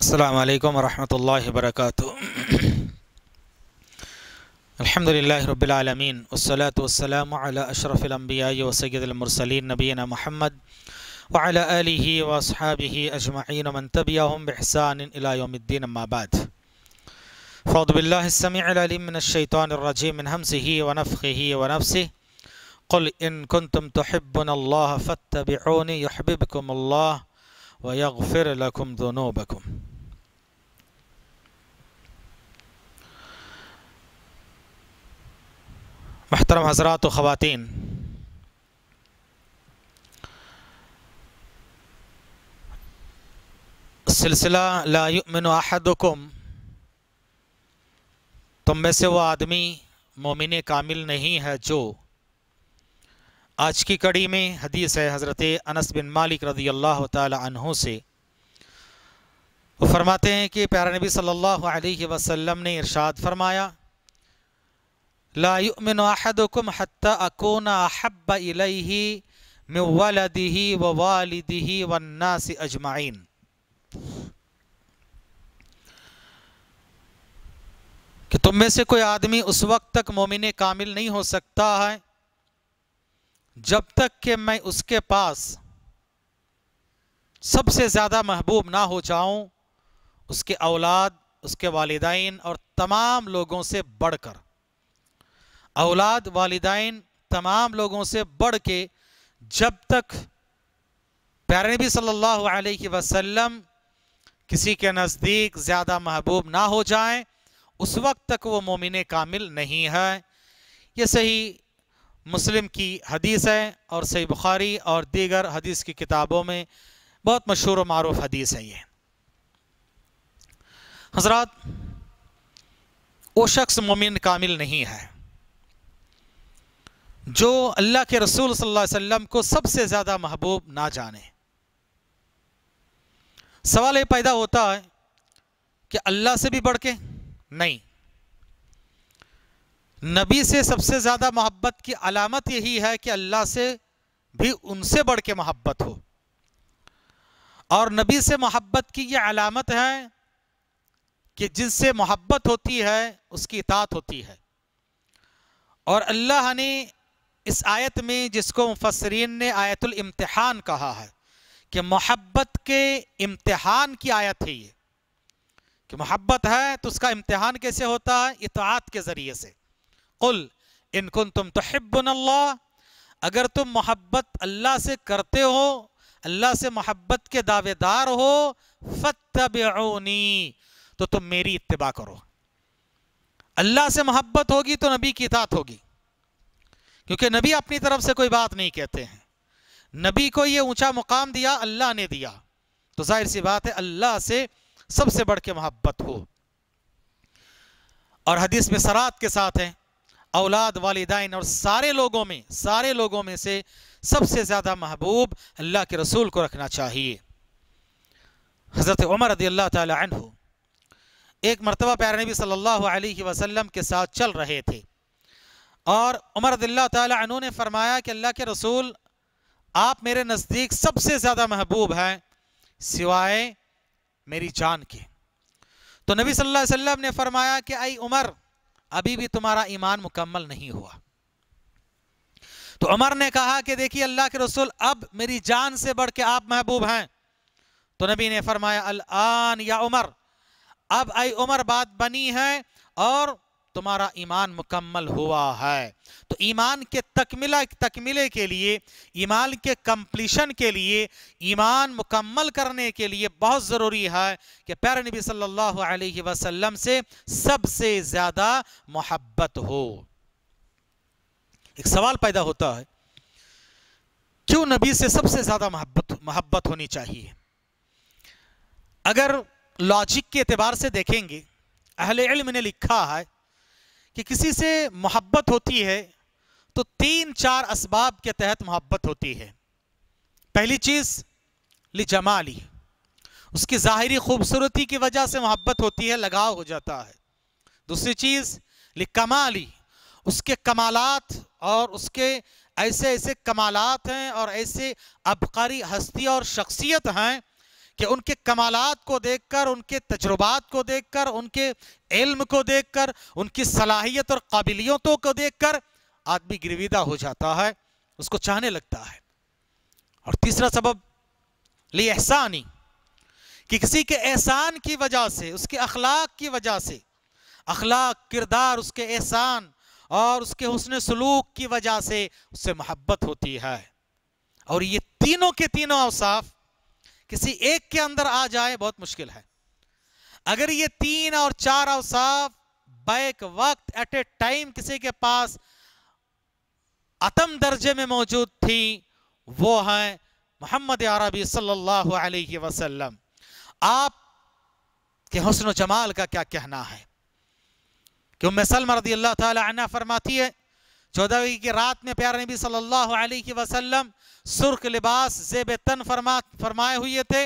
السلام عليكم ورحمة الله وبركاته الحمد لله رب العالمين والصلاة والسلام على أشرف الأنبياء وسيد المرسلين نبينا محمد وعلى آله وأصحابه أجمعين ومن تبعهم بإحسان إلى يوم الدين أما بعد فأعوذ بالله السميع العليم من الشيطان الرجيم من همسه ونفخه ونفسه قل إن كنتم تحبون الله فاتبعوني يحببكم الله ويغفر لكم ذنوبكم محترم حضرات وخواتين السلسلة لا يؤمن أحدكم تم میں سے وہ آدمی مومن کامل نہیں ہے جو आज की कड़ी में हदीस है हज़रत अनस बिन मालिक रदी अल्लाह तहों से वो फरमाते हैं कि प्यारा नबी सल्लल्लाहु अलैहि वसल्लम ने इरशाद फरमाया लायुमिन लायुमिनदुम हत्ता अकोन हब इलही मलदही व वालदही वन्नास अजमाइन कि तुम में से कोई आदमी उस वक्त तक मोमिन कामिल नहीं हो सकता है जब तक कि मैं उसके पास सबसे ज़्यादा महबूब ना हो जाऊं उसके औलाद उसके वालदेन और तमाम लोगों से बढ़कर औलाद वालदेन तमाम लोगों से बढ़ के जब तक प्यार नबी सल्लल्लाहु अलैहि वसल्लम किसी के नज़दीक ज़्यादा महबूब ना हो जाएं उस वक्त तक वो मोमिन कामिल नहीं है ये सही मुस्लिम की हदीस है और सही बुखारी और दीगर हदीस की किताबों में बहुत मशहूर और मरूफ हदीस है ये हजरत वो शख्स मोमिन कामिल नहीं है जो अल्लाह के रसूल सल्लल्लाहु अलैहि वसल्लम को सबसे ज़्यादा महबूब ना जाने सवाल ये पैदा होता है कि अल्लाह से भी बढ़ के नहीं नबी से सबसे ज़्यादा मोहब्बत की अलामत यही है कि अल्लाह से भी उनसे बढ़ के मोहब्बत हो और नबी से मोहब्बत की ये अलामत है कि जिससे मोहब्बत होती है उसकी इतात होती है और अल्लाह ने इस आयत में जिसको मुफसरीन ने आयतुल इम्तिहान कहा है कि मोहब्बत के इम्तिहान की आयत है ये कि मोहब्बत है तो उसका इम्तिहान कैसे होता है इतात के ज़रिए से कुल इनकुन तुम तोहबन अल्लाह अगर तुम मोहब्बत अल्लाह से करते हो अल्लाह से मोहब्बत के दावेदार हो फ़तबनी तो तुम मेरी इत्तबा करो अल्लाह से मोहब्बत होगी तो नबी की तात होगी क्योंकि नबी अपनी तरफ से कोई बात नहीं कहते हैं नबी को यह ऊंचा मुकाम दिया अल्लाह ने दिया तो जाहिर सी बात है अल्लाह से सबसे बढ़ के मोहब्बत हो और हदीस में सरात के साथ है औलाद वालदान और सारे लोगों में सारे लोगों में से सबसे ज़्यादा महबूब अल्लाह के रसूल को रखना चाहिए हज़रत उमर रदी अल्लाह तहु एक मरतबा प्यार नबी सल्लल्लाहु अलैहि वसल्लम के साथ चल रहे थे और उमर रदल्ला तु ने फरमाया कि अल्लाह के रसूल आप मेरे नज़दीक सबसे ज़्यादा महबूब हैं सिवाय मेरी जान के तो नबी सल्लल्लाहु अलैहि वसल्लम ने फरमाया कि आई उमर अभी भी तुम्हारा ईमान मुकम्मल नहीं हुआ तो उमर ने कहा कि देखिए अल्लाह के रसूल अब मेरी जान से बढ़ के आप महबूब हैं तो नबी ने फरमाया अल आन या उमर अब आई उमर बात बनी है और तुम्हारा ईमान मुकम्मल हुआ है तो ईमान के तकमिला तकमिले के लिए ईमान के कम्प्लीशन के लिए ईमान मुकम्मल करने के लिए बहुत ज़रूरी है कि प्यार नबी सल्लल्लाहु अलैहि वसल्लम से सबसे ज़्यादा मोहब्बत हो एक सवाल पैदा होता है क्यों नबी से सबसे ज़्यादा मोहब्बत मोहब्बत होनी चाहिए अगर लॉजिक के अतबार से देखेंगे अहल इल्म ने लिखा है कि किसी से मोहब्बत होती है तो तीन चार इसबाब के तहत मोहब्बत होती है पहली चीज़ ली जमाली उसकी ज़ाहरी खूबसूरती की वजह से मोहब्बत होती है लगाव हो जाता है दूसरी चीज़ ली कमाली उसके कमालात और उसके ऐसे ऐसे कमालात हैं और ऐसे अबकारी हस्ती और शख्सियत हैं कि उनके कमालात को देखकर उनके तजुर्बात को देखकर उनके इल्म को देखकर उनकी सलाहियत और काबिलियतों को देखकर आदमी गिरविदा हो जाता है उसको चाहने लगता है और तीसरा सबब ले एहसानी कि किसी के एहसान की वजह से उसके अखलाक की वजह से अखलाक किरदार उसके एहसान और उसके हसन सलूक की वजह से उससे मोहब्बत होती है और ये तीनों के तीनों अवसाफ़ किसी एक के अंदर आ जाए बहुत मुश्किल है अगर ये तीन और चार अवसाफ बैक वक्त एट ए टाइम किसी के पास अतम दर्जे में मौजूद थी वो हैं मोहम्मद अरबी सल्लल्लाहु अलैहि वसल्लम आप के हसन जमाल का क्या कहना है क्यों मैं सलमा रदी अल्लाह ताला फरमाती है चौदहवीं की रात में प्यार नबी सल्लल्लाहु अलैहि वसल्लम सुर्ख लिबास जेब तन फरमा फरमाए हुए थे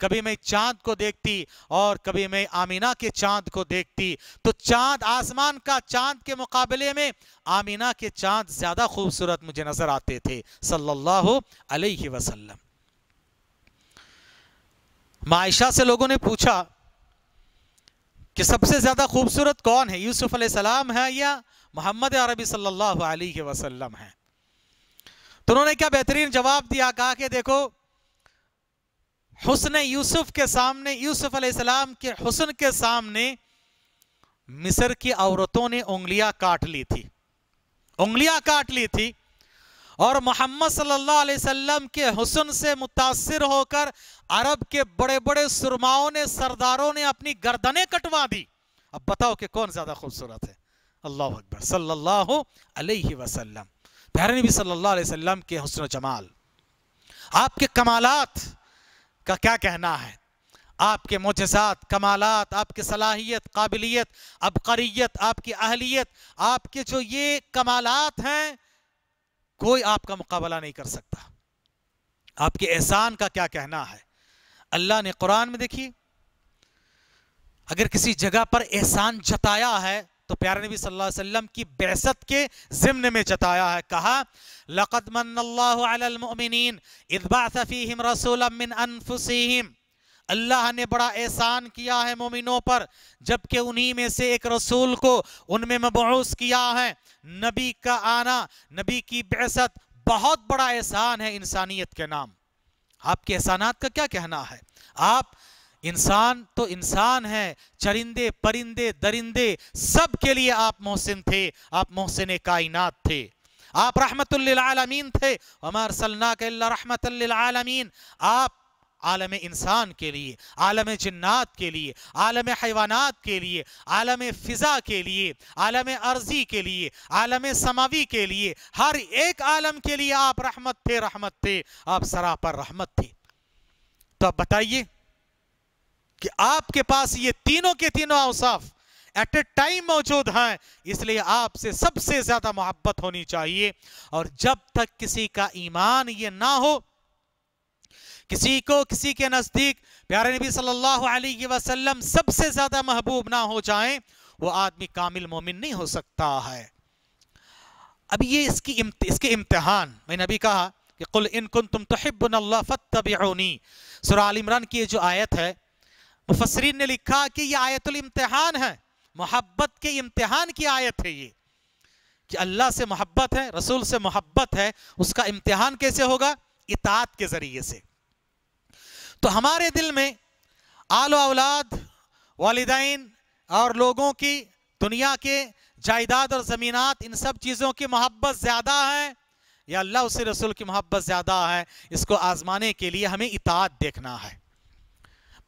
कभी मैं चांद को देखती और कभी मैं आमीना के चांद को देखती तो चांद आसमान का चांद के मुकाबले में आमीना के चांद ज़्यादा खूबसूरत मुझे नज़र आते थे सल्लल्लाहु अलैहि वसल्लम मायशा से लोगों ने पूछा कि सबसे ज़्यादा खूबसूरत कौन है यूसुफ सलाम है या मोहम्मद अरबी सल्लल्लाहु अलैहि वसल्लम है तो उन्होंने क्या बेहतरीन जवाब दिया कहा कि देखो हुसन यूसुफ के सामने यूसुफ सलाम के हुसन के सामने मिस्र की औरतों ने उंगलियां काट ली थी उंगलियां काट ली थी और मोहम्मद सल्लल्लाहु अलैहि वसल्लम के हुसन से मुतासर होकर अरब के बड़े बड़े सुरमाओं ने सरदारों ने अपनी गर्दनें कटवा दी अब बताओ कि कौन ज़्यादा खूबसूरत है अल्लाह अकबर सल्लल्लाहु अलैहि वसल्लम प्यारे नबी सल्लल्लाहु अलैहि वसल्लम के हसन जमाल आपके कमालात का क्या कहना है आपके मोजात कमालत आपकी सलाहियत काबिलियत अबकरीत आपकी अहलियत आपके जो ये कमालत हैं कोई आपका मुकाबला नहीं कर सकता आपके एहसान का क्या कहना है अल्लाह ने कुरान में देखिए अगर किसी जगह पर एहसान जताया है तो प्यारे नबी सल्लल्लाहु अलैहि वसल्लम की बेसत के जिम्न में जताया है कहा लकदमन अल्लाह अलमिन इतबा सफ़ी बाथ फीहिम मिन अल्लाह ने बड़ा एहसान किया है मोमिनों पर जबकि उन्हीं में से एक रसूल को उनमें मबूस किया है नबी का आना नबी की बेसत बहुत बड़ा एहसान है इंसानियत के नाम आपके एहसानात का क्या कहना है आप इंसान तो इंसान है चरिंदे परिंदे दरिंदे सब के लिए आप मोहसिन थे आप मोहसिन कायनात थे आप रहमतुल्लिल आलमीन थे अमर सलना के रहमतुल्लिल आलमीन आप आलम इंसान के लिए आलम जन्नात के लिए आलम हैवानात के लिए आलम फ़िज़ा के लिए आलम अर्जी के लिए आलम समावी के लिए हर एक आलम के लिए आप रहमत थे रहमत थे आप सरा पर रहमत थे तो आप बताइए कि आपके पास ये तीनों के तीनों अवसाफ़ एट ए टाइम मौजूद हैं इसलिए आपसे सबसे ज़्यादा मोहब्बत होनी चाहिए और जब तक किसी का ईमान ये ना हो किसी को किसी के नज़दीक प्यारे नबी सल्लल्लाहु अलैहि वसल्लम सबसे ज़्यादा महबूब ना हो जाए वो आदमी कामिल मोमिन नहीं हो सकता है अब ये इसकी इम्त, इसके इम्तहान मैंने अभी कहा कि कुल इन तुम तहबन अल्लाह इमरान की जो आयत है मुफसरीन ने लिखा कि ये आयतुल इम्तहान है मोहब्बत के इम्तहान की आयत है ये कि अल्लाह से मोहब्बत है रसूल से मोहब्बत है उसका इम्तहान कैसे होगा इतात के ज़रिए से तो हमारे दिल में आलो औलाद वालदान और लोगों की दुनिया के जायदाद और ज़मीनात इन सब चीज़ों की मोहब्बत ज़्यादा है या अल्लाह उस रसूल की मोहब्बत ज़्यादा है इसको आज़माने के लिए हमें इतात देखना है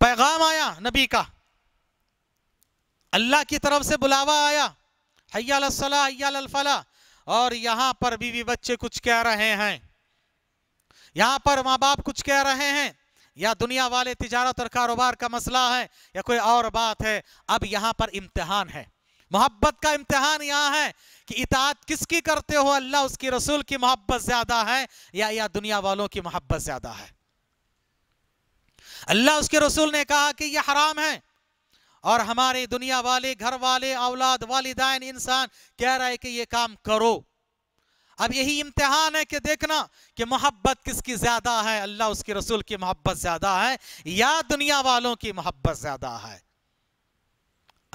पैगाम आया नबी का अल्लाह की तरफ से बुलावा आया हयालसला हयालफला और यहाँ पर बीवी बच्चे कुछ कह रहे हैं यहाँ पर माँ बाप कुछ कह रहे हैं या दुनिया वाले तिजारत और कारोबार का मसला है या कोई और बात है अब यहाँ पर इम्तिहान है मोहब्बत का इम्तिहान यहाँ है कि इतात किसकी करते हो अल्लाह उसकी रसूल की मोहब्बत ज्यादा है या या दुनिया वालों की मोहब्बत ज्यादा है अल्लाह उसके रसूल ने कहा कि यह हराम है और हमारे दुनिया वाले घर वाले औलाद वालिदायन इंसान कह रहा है कि ये काम करो अब यही इम्तिहान है कि देखना कि मोहब्बत किसकी ज्यादा है अल्लाह उसके रसूल की मोहब्बत ज्यादा है या दुनिया वालों की मोहब्बत ज्यादा है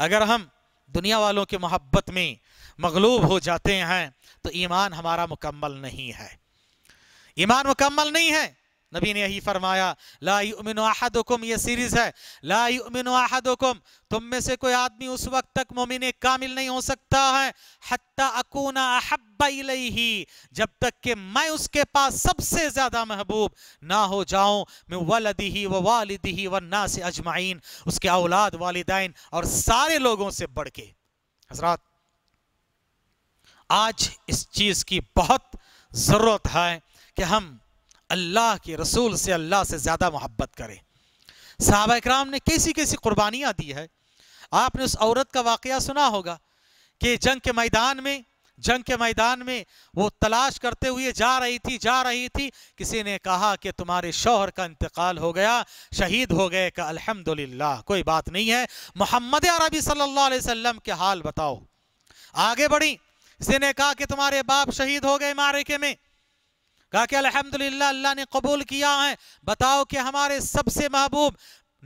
अगर हम दुनिया वालों की मोहब्बत में मगलूब हो जाते हैं तो ईमान हमारा मुकम्मल नहीं है ईमान मुकम्मल नहीं है नबी ने यही फरमाया लाई उमिन अहदुकुम ये सीरीज है लाई उमिन अहदुकुम तुम में से कोई आदमी उस वक्त तक मोमिन कामिल नहीं हो सकता है हत्ता अकूना लई ही जब तक कि मैं उसके पास सबसे ज़्यादा महबूब ना हो जाऊं मैं वलदी ही व वालदी ही व ना से अजमाइन उसके औलाद वालदाइन और सारे लोगों से बढ़ के हजरात आज इस चीज़ की बहुत ज़रूरत है कि हम अल्लाह के रसूल से अल्लाह से ज़्यादा मोहब्बत करें साहब कराम ने कैसी कैसी कुर्बानियाँ दी है आपने उस औरत का वाक़ सुना होगा कि जंग के मैदान में जंग के मैदान में वो तलाश करते हुए जा रही थी जा रही थी किसी ने कहा कि तुम्हारे शोहर का इंतकाल हो गया शहीद हो गए का अल्हम्दुलिल्लाह कोई बात नहीं है मोहम्मद अरबी सल्लल्लाहु अलैहि वसल्लम के हाल बताओ आगे बढ़ी किसी ने कहा कि तुम्हारे बाप शहीद हो गए मारे के में कहा कि अल्हम्दुलिल्लाह अल्लाह ने कबूल किया है बताओ कि हमारे सबसे महबूब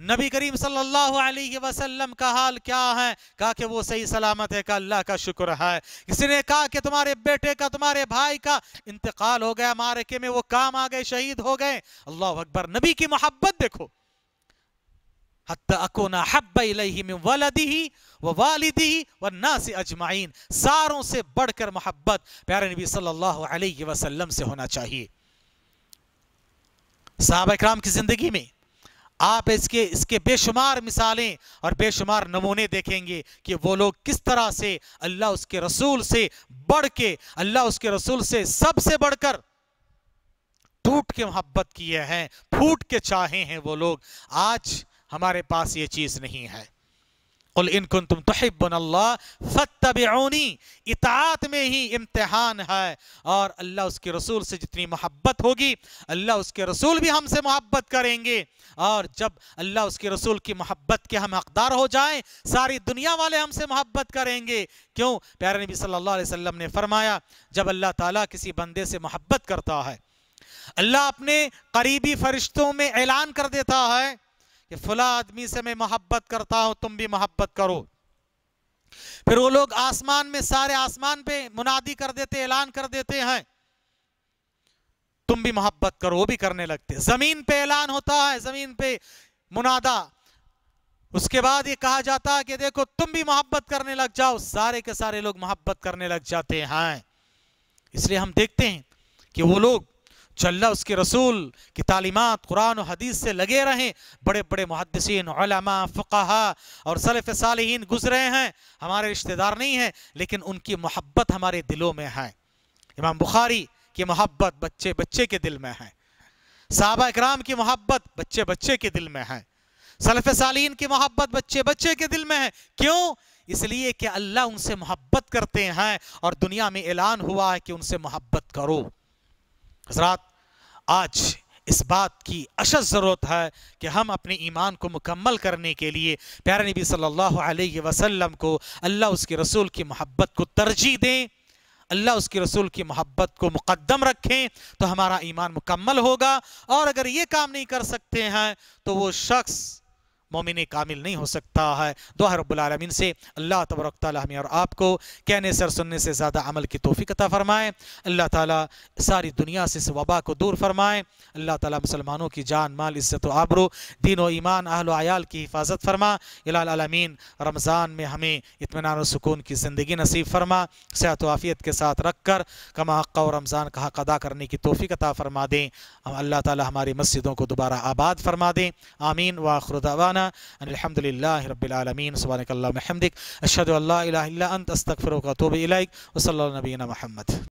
नबी करीम सल्लल्लाहु अलैहि वसल्लम का हाल क्या है कहा कि वो सही सलामत है का अल्लाह का शुक्र है किसी ने कहा कि तुम्हारे बेटे का तुम्हारे भाई का इंतकाल हो गया मारके में वो काम आ गए शहीद हो गए अल्लाह अकबर नबी की मोहब्बत देखो हत्या अकोना हब्बी वलदी वालिदी व ना से अजमाइन सारों से बढ़कर मोहब्बत प्यारे नबी सल्लल्लाहु अलैहि वसल्लम से होना चाहिए साहब इक्राम की ज़िंदगी में आप इसके इसके बेशुमार मिसालें और बेशुमार नमूने देखेंगे कि वो लोग किस तरह से अल्लाह उसके रसूल से बढ़ के अल्लाह उसके रसूल से सबसे बढ़कर टूट के मोहब्बत किए हैं फूट के चाहे हैं वो लोग आज हमारे पास ये चीज़ नहीं है कुल इनकुन तुम तोहबन इतात में ही इम्तहान है और अल्लाह उसके रसूल से जितनी मोहब्बत होगी अल्लाह उसके रसूल भी हमसे मोहब्बत करेंगे और जब अल्लाह उसके रसूल की मोहब्बत के हम हकदार हो जाए सारी दुनिया वाले हमसे मोहब्बत करेंगे क्यों प्यारे नबी सल्लल्लाहु अलैहि वसल्लम ने फरमाया जब अल्लाह ताला किसी बंदे से मोहब्बत करता है अल्लाह अपने करीबी फरिश्तों में ऐलान कर देता है कि फला आदमी से मैं मोहब्बत करता हूं तुम भी मोहब्बत करो फिर वो लोग आसमान में सारे आसमान पे मुनादी कर देते ऐलान कर देते हैं तुम भी मोहब्बत करो वो भी करने लगते जमीन पे ऐलान होता है जमीन पे मुनादा उसके बाद ये कहा जाता है कि देखो तुम भी मोहब्बत करने लग जाओ सारे के सारे लोग मोहब्बत करने लग जाते हैं इसलिए हम देखते हैं कि वो लोग जो अल्लाह उसके रसूल की तालीमत कुरान और हदीस से लगे रहें बड़े बड़े मुहदसिन फ़क़ा और सलफ़ साल गुजरे हैं हमारे रिश्तेदार नहीं हैं लेकिन उनकी मोहब्बत हमारे दिलों में है इमाम बुखारी की मोहब्बत बच्चे बच्चे के दिल में है साहबा इकराम की मोहब्बत बच्चे बच्चे के दिल में है सलफ़ सालीन की मोहब्बत बच्चे बच्चे के दिल में है क्यों इसलिए कि अल्लाह उनसे मोहब्बत करते हैं और दुनिया में ऐलान हुआ है कि उनसे मोहब्बत करो हजरात आज इस बात की अशद ज़रूरत है कि हम अपने ईमान को मुकम्मल करने के लिए प्यारे नबी सल्लल्लाहु अलैहि वसल्लम को अल्लाह उसके रसूल की मोहब्बत को तरजीह दें अल्लाह उसके रसूल की मोहब्बत को मुकदम रखें तो हमारा ईमान मुकम्मल होगा और अगर ये काम नहीं कर सकते हैं तो वो शख्स मोमिन कामिल नहीं हो सकता है दोहर रबालमीन से अल्लाह तबरक हमें और आपको कहने से सुनने से ज़्यादा अमल की तोफ़ीकता फ़रमाएँ अल्लाह ताली सारी दुनिया से इस वबा को दूर फरमाएँ अल्लाह ताली मुसलमानों की जान माल इज़्ज़त आबरू दीन व ईमान अहल आयाल की हिफाजत फरमा अलामीन रमज़ान में हमें इतमान सुकून की ज़िंदगी नसीब फरमा सेहत वाफ़ियत के साथ रख कर कमा हक़ और रमज़ान का हक़ अदा करने की तोफ़ीकता फ़रमा दें हम अल्लाह ताली हमारी मस्जिदों को दोबारा आबाद फरमा दें आमीन व खुरदावाना أن الحمد لله رب العالمين سبحانك اللهم وبحمدك أشهد أن لا إله إلا أنت أستغفرك وأتوب إليك وصلى الله على نبينا محمد